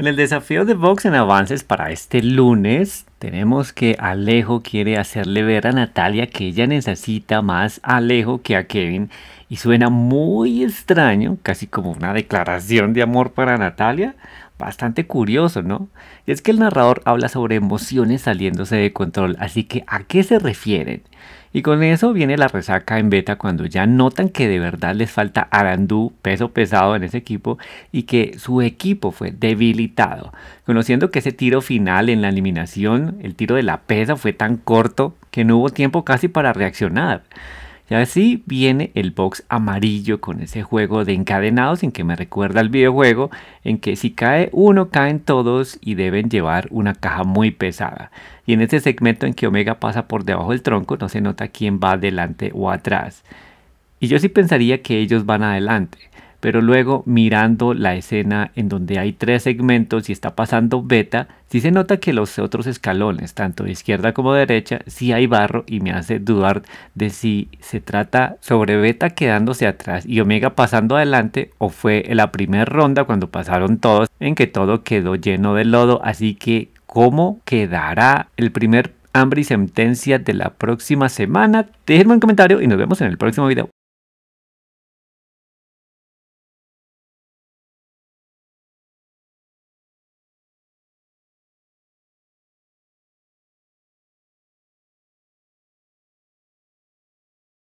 En el desafío de Vox en Avances para este lunes, tenemos que Alejo quiere hacerle ver a Natalia que ella necesita más Alejo que a Kevin y suena muy extraño, casi como una declaración de amor para Natalia, bastante curioso, ¿no? Y es que el narrador habla sobre emociones saliéndose de control, así que ¿a qué se refieren? Y con eso viene la resaca en beta cuando ya notan que de verdad les falta Arandú, peso pesado en ese equipo, y que su equipo fue debilitado. Conociendo que ese tiro final en la eliminación, el tiro de la pesa fue tan corto que no hubo tiempo casi para reaccionar. Y así viene el box amarillo con ese juego de encadenados en que me recuerda al videojuego, en que si cae uno caen todos y deben llevar una caja muy pesada. Y en este segmento en que Omega pasa por debajo del tronco no se nota quién va adelante o atrás. Y yo sí pensaría que ellos van adelante, pero luego mirando la escena en donde hay tres segmentos y está pasando beta, sí se nota que los otros escalones, tanto de izquierda como de derecha, sí hay barro y me hace dudar de si se trata sobre beta quedándose atrás y omega pasando adelante o fue en la primera ronda cuando pasaron todos en que todo quedó lleno de lodo, así que cómo quedará el primer hambre y sentencia de la próxima semana. Déjenme un comentario y nos vemos en el próximo video.